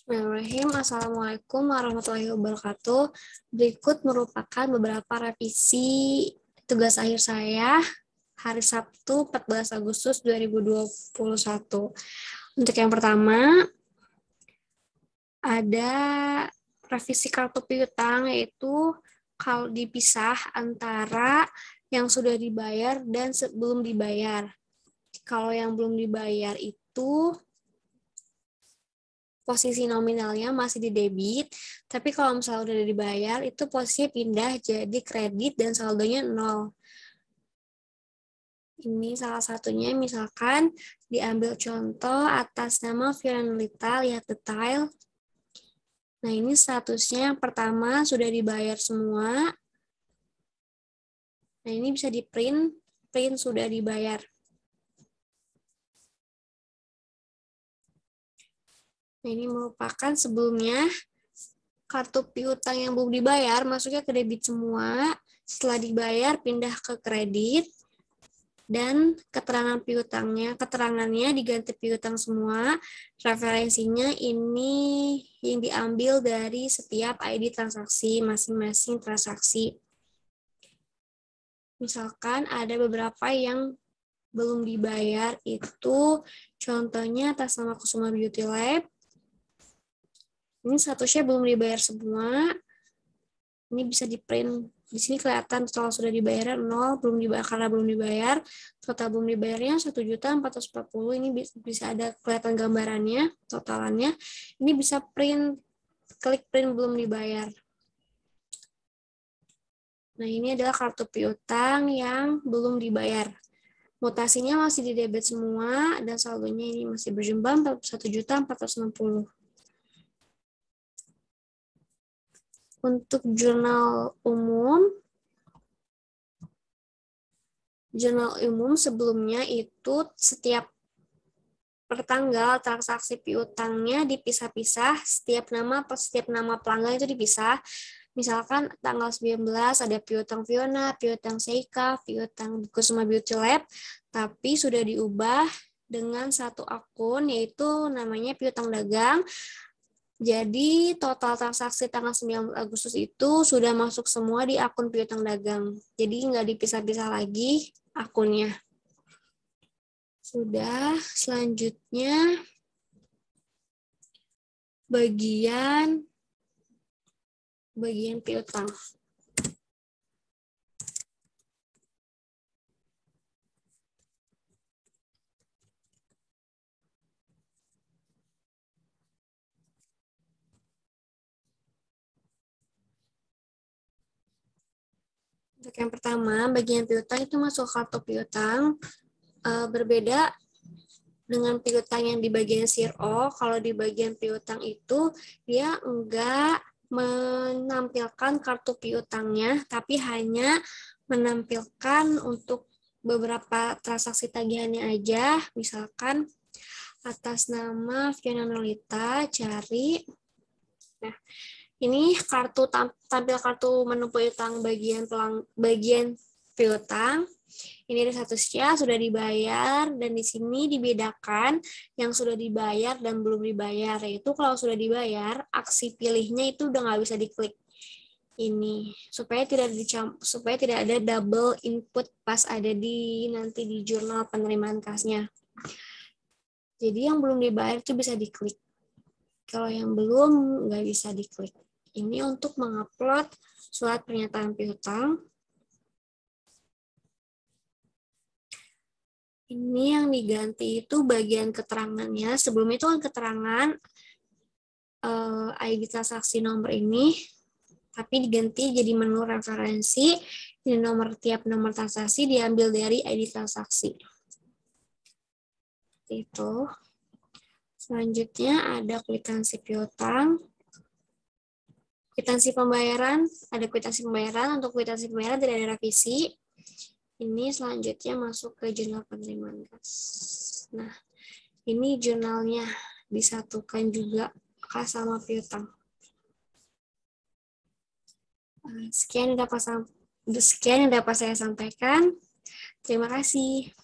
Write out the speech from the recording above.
Bismillahirrahmanirrahim. Assalamualaikum warahmatullahi wabarakatuh. Berikut merupakan beberapa revisi tugas akhir saya hari Sabtu 14 Agustus 2021. Untuk yang pertama, ada revisi kartu piutang yaitu kalau dipisah antara yang sudah dibayar dan sebelum dibayar. Kalau yang belum dibayar itu posisi nominalnya masih di debit, tapi kalau misalnya udah dibayar itu posisi pindah jadi kredit dan saldonya nol. Ini salah satunya misalkan diambil contoh atas nama Firanulita, lihat detail. Nah ini statusnya yang pertama sudah dibayar semua. Nah ini bisa di print, print sudah dibayar. Nah, ini merupakan sebelumnya kartu piutang yang belum dibayar masuknya ke debit semua. Setelah dibayar pindah ke kredit dan keterangan piutangnya, keterangannya diganti piutang semua. Referensinya ini yang diambil dari setiap ID transaksi masing-masing transaksi. Misalkan ada beberapa yang belum dibayar itu contohnya atas nama Kusuma Beauty Lab, ini satu share belum dibayar semua. Ini bisa di print. Di sini kelihatan total sudah dibayar 0, belum dibayar karena belum dibayar. Total belum dibayarnya juta 1.440. Ini bisa ada kelihatan gambarannya, totalannya. Ini bisa print klik print belum dibayar. Nah, ini adalah kartu piutang yang belum dibayar. Mutasinya masih di debit semua dan saldonya ini masih berjumlah puluh. untuk jurnal umum jurnal umum sebelumnya itu setiap pertanggal transaksi piutangnya dipisah-pisah, setiap nama setiap nama pelanggan itu dipisah. Misalkan tanggal 19 ada piutang Fiona, piutang Seika, piutang Kusuma Beauty Lab, tapi sudah diubah dengan satu akun yaitu namanya piutang dagang jadi total transaksi tanggal 9 Agustus itu sudah masuk semua di akun piutang dagang. Jadi nggak dipisah-pisah lagi akunnya. Sudah, selanjutnya bagian bagian piutang. Untuk yang pertama, bagian piutang itu masuk kartu piutang uh, berbeda dengan piutang yang di bagian siro. Kalau di bagian piutang itu dia enggak menampilkan kartu piutangnya, tapi hanya menampilkan untuk beberapa transaksi tagihannya aja. Misalkan atas nama Fiona Nolita, cari. Nah, ini kartu tampil kartu menu piutang bagian pelang bagian piutang ini ada satu statusnya sudah dibayar dan di sini dibedakan yang sudah dibayar dan belum dibayar yaitu kalau sudah dibayar aksi pilihnya itu udah nggak bisa diklik ini supaya tidak dicamp supaya tidak ada double input pas ada di nanti di jurnal penerimaan kasnya. Jadi yang belum dibayar itu bisa diklik. Kalau yang belum nggak bisa diklik ini untuk mengupload surat pernyataan piutang. Ini yang diganti itu bagian keterangannya. Sebelum itu kan keterangan eh, ID transaksi nomor ini, tapi diganti jadi menu referensi. Ini nomor tiap nomor transaksi diambil dari ID transaksi. itu. Selanjutnya ada kwitansi piutang. Kwitansi pembayaran, ada kwitansi pembayaran. Untuk kwitansi pembayaran tidak ada revisi. Ini selanjutnya masuk ke jurnal penerimaan kas. Nah, ini jurnalnya disatukan juga kas sama piutang. Eh, sekian yang dapat sekian yang dapat saya sampaikan. Terima kasih.